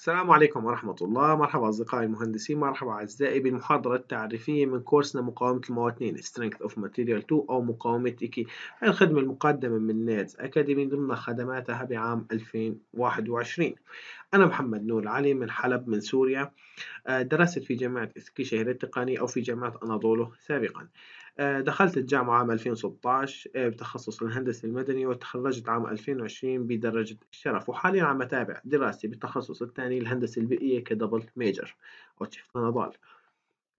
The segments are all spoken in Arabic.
السلام عليكم ورحمة الله مرحبا أصدقائي المهندسين مرحبا أعزائي بالمحاضرة التعريفية من كورسنا مقاومة المواد 2 Strength of Material 2 أو مقاومة إيكي الخدمة المقدمة من نادز أكاديمي ضمن خدماتها بعام 2021 أنا محمد نور علي من حلب من سوريا آه، درست في جامعة إسكيشهر التقنية أو في جامعة أناضولو سابقا آه، دخلت الجامعة عام 2016 آه، بتخصص الهندسة المدني وتخرجت عام 2020 بدرجة الشرف وحاليا عم أتابع دراستي بالتخصص الثاني الهندسة البيئية كدبل ميجر أو تشيف نضال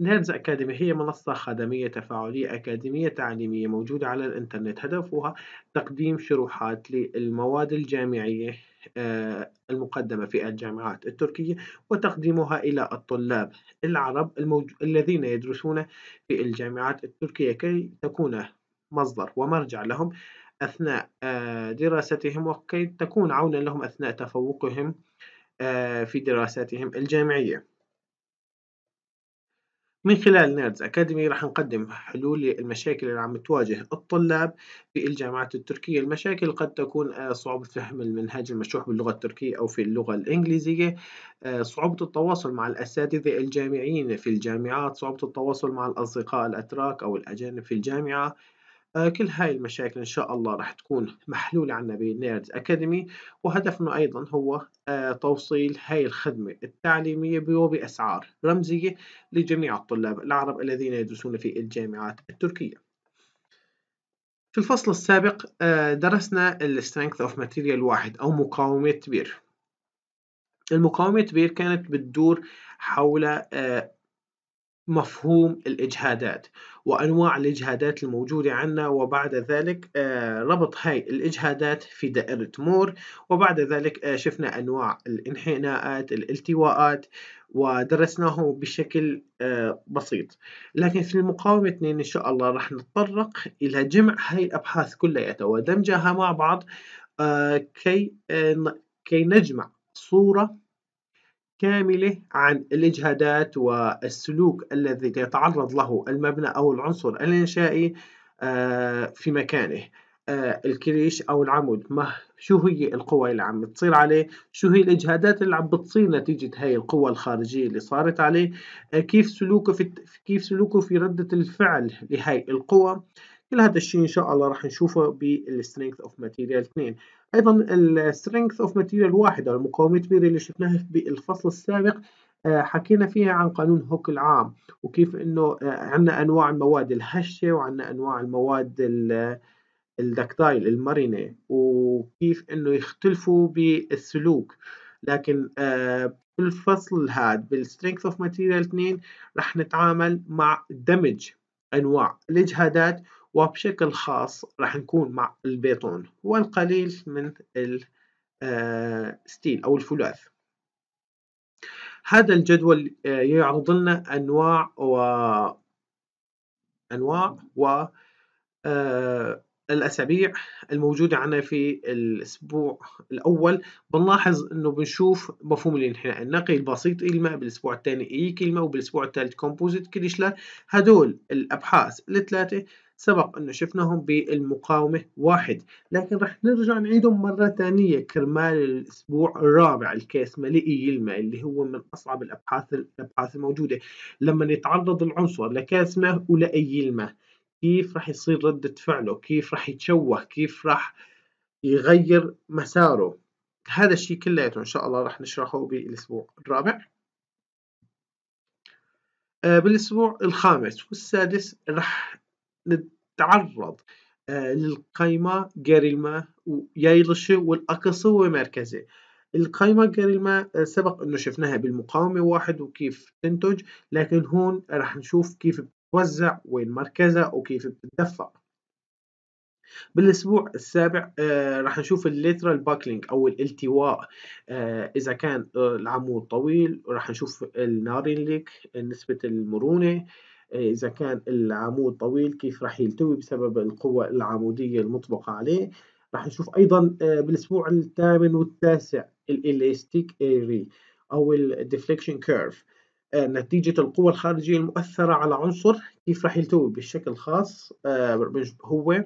نيرز أكاديمي هي منصة خدمية تفاعلية أكاديمية تعليمية موجودة على الإنترنت هدفها تقديم شروحات للمواد الجامعية آه، المقدمة في الجامعات التركية وتقديمها إلى الطلاب العرب الذين يدرسون في الجامعات التركية كي تكون مصدر ومرجع لهم أثناء آه، دراستهم وكي تكون عونا لهم أثناء تفوقهم آه، في دراساتهم الجامعية من خلال نيردز أكاديمي راح نقدم حلول للمشاكل اللي عم تواجه الطلاب في الجامعات التركية المشاكل قد تكون آه، صعوبة فهم المنهج المشروح باللغة التركية أو في اللغة الإنجليزية آه، صعوبة التواصل مع الأساتذة الجامعيين في الجامعات صعوبة التواصل مع الأصدقاء الأتراك أو الأجانب في الجامعة آه، كل هاي المشاكل إن شاء الله رح تكون محلولة عنا بنيرز أكاديمي وهدفنا أيضا هو آه، توصيل هاي الخدمة التعليمية وبأسعار رمزية لجميع الطلاب العرب الذين يدرسون في الجامعات التركية في الفصل السابق آه، درسنا الـ Strength of Material واحد أو مقاومة بير المقاومة بير كانت بتدور حول مفهوم الإجهادات وأنواع الإجهادات الموجودة عنا وبعد ذلك آه، ربط هاي الإجهادات في دائرة مور وبعد ذلك آه، شفنا أنواع الانحناءات الالتواءات ودرسناه بشكل آه، بسيط لكن في المقاومة 2 إن شاء الله رح نتطرق إلى جمع هاي الأبحاث كلياتها ودمجها مع بعض كي كي نجمع صورة كاملة عن الإجهادات والسلوك الذي يتعرض له المبنى أو العنصر الإنشائي آه، في مكانه آه، الكريش أو العمود ما شو هي القوى اللي عم بتصير عليه شو هي الإجهادات اللي عم بتصير نتيجة هاي القوى الخارجية اللي صارت عليه آه، كيف سلوكه في كيف سلوكه في ردة الفعل لهاي القوى كل هذا الشيء إن شاء الله راح نشوفه بالسترينث اوف ماتيريال 2 ايضا السترينث اوف ماتيريال واحد او المقاومة ميري اللي شفناها في الفصل السابق آه، حكينا فيها عن قانون هوك العام وكيف انه آه، عندنا انواع المواد الهشه وعندنا انواع المواد آه، الدكتايل المرنه وكيف انه يختلفوا بالسلوك لكن بالفصل هذا بالسترينث اوف ماتيريال 2 رح نتعامل مع دمج انواع الاجهادات وبشكل خاص راح نكون مع البيتون والقليل من الستيل آه، أو الفولاذ هذا الجدول آه، يعرض لنا أنواع و أنواع و آه، الأسابيع الموجودة عنا في الأسبوع الأول بنلاحظ أنه بنشوف مفهوم الانحناء النقي البسيط الماء بالأسبوع الثاني إي كلمة وبالأسبوع الثالث كومبوزيت كدشلا هدول الأبحاث الثلاثة سبق أنه شفناهم بالمقاومة واحد لكن رح نرجع نعيدهم مرة ثانية كرمال الأسبوع الرابع الكيس ملئي الماء اللي هو من أصعب الأبحاث الأبحاث الموجودة لما يتعرض العنصر لكاس ماء ولأي الماء كيف راح يصير ردة فعله كيف راح يتشوه كيف راح يغير مساره هذا الشيء كلياته إن شاء الله راح نشرحه بالأسبوع الرابع آه، بالأسبوع الخامس والسادس راح نتعرض آه، للقيمة جاريلما ويايلش والأقصى ومركزي القيمة جاريلما آه، سبق أنه شفناها بالمقاومة واحد وكيف تنتج لكن هون راح نشوف كيف بتوزع وين مركزها وكيف بتدفع بالاسبوع السابع آه راح نشوف الليترال باكلينج او الالتواء آه اذا كان آه العمود طويل راح نشوف النارين ليك نسبه المرونه آه، إذا كان العمود طويل كيف راح يلتوي بسبب القوة العمودية المطبقة عليه راح نشوف أيضا آه، بالأسبوع الثامن والتاسع الاليستيك إيري أو الديفليكشن كيرف آه، نتيجة القوى الخارجية المؤثرة على عنصر كيف راح يلتوي بشكل خاص آه، هو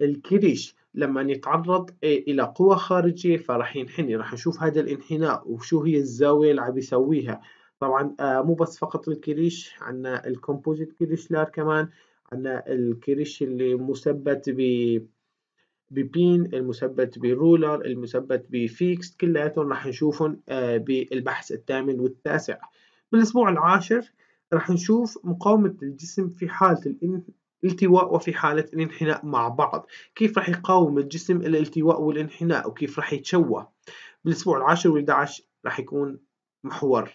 الكريش لما يتعرض آه، إلى قوى خارجية فراح ينحني راح نشوف هذا الانحناء وشو هي الزاوية اللي عم يسويها طبعا مو بس فقط الكريش عندنا الكومبوزيت كريش لار كمان عندنا الكريش اللي مثبت ب ببين المثبت برولر المثبت بفيكس كلياتهم راح نشوفهم بالبحث الثامن والتاسع بالأسبوع العاشر راح نشوف مقاومة الجسم في حالة الالتواء وفي حالة الانحناء مع بعض كيف راح يقاوم الجسم الالتواء والانحناء وكيف راح يتشوه بالأسبوع العاشر وال11 راح يكون محور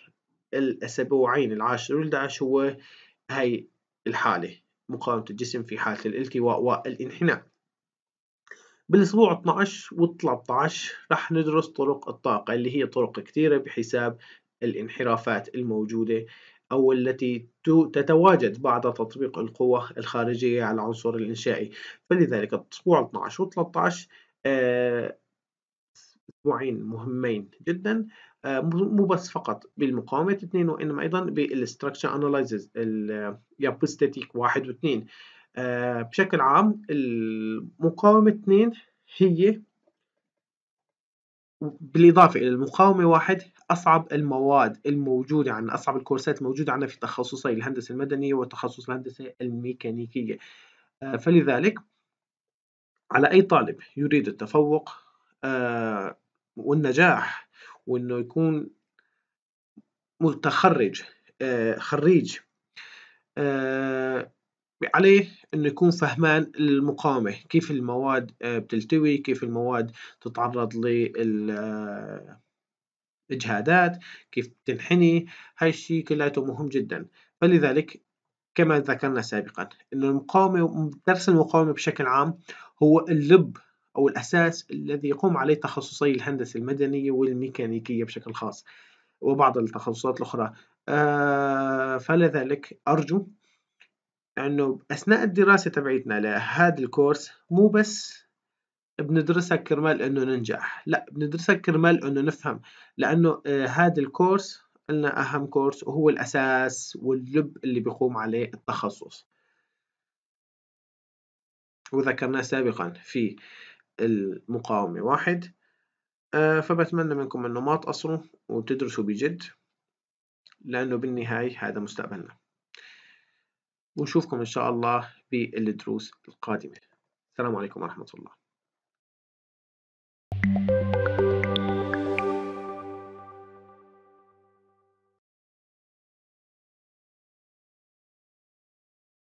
الأسبوعين العاشر وال11 هو هاي الحالة مقاومة الجسم في حالة الالتواء والانحناء بالأسبوع 12 و 13 راح ندرس طرق الطاقة اللي هي طرق كثيرة بحساب الانحرافات الموجودة أو التي تتواجد بعد تطبيق القوة الخارجية على العنصر الإنشائي فلذلك الأسبوع 12 و 13 آه، أسبوعين مهمين جدا آه، مو بس فقط بالمقاومة اثنين وإنما أيضا بالستركشر أناليزز اليابستاتيك واحد واثنين آه، بشكل عام المقاومة اثنين هي بالإضافة إلى المقاومة واحد أصعب المواد الموجودة عندنا أصعب الكورسات الموجودة عندنا في تخصصي الهندسة المدنية وتخصص الهندسة الميكانيكية آه، فلذلك على أي طالب يريد التفوق آه، والنجاح وإنه يكون متخرج آه، خريج عليه انه يكون فهمان المقاومة كيف المواد آه، بتلتوي كيف المواد تتعرض للإجهادات آه، كيف بتنحني هاي الشيء كلياته مهم جدا فلذلك كما ذكرنا سابقا انه المقاومة درس المقاومة بشكل عام هو اللب أو الأساس الذي يقوم عليه تخصصي الهندسة المدنية والميكانيكية بشكل خاص وبعض التخصصات الأخرى آه، فلذلك أرجو لأنه أثناء الدراسة تبعيتنا لهذا الكورس مو بس بندرسها كرمال إنه ننجح لا بندرسها كرمال إنه نفهم لأنه آه، هذا الكورس قلنا أهم كورس وهو الأساس واللب اللي بيقوم عليه التخصص وذكرناه سابقا في المقاومة واحد آه، فبتمنى منكم أنه ما تقصروا وتدرسوا بجد لأنه بالنهاية هذا مستقبلنا ونشوفكم ان شاء الله بالدروس القادمه السلام عليكم ورحمه الله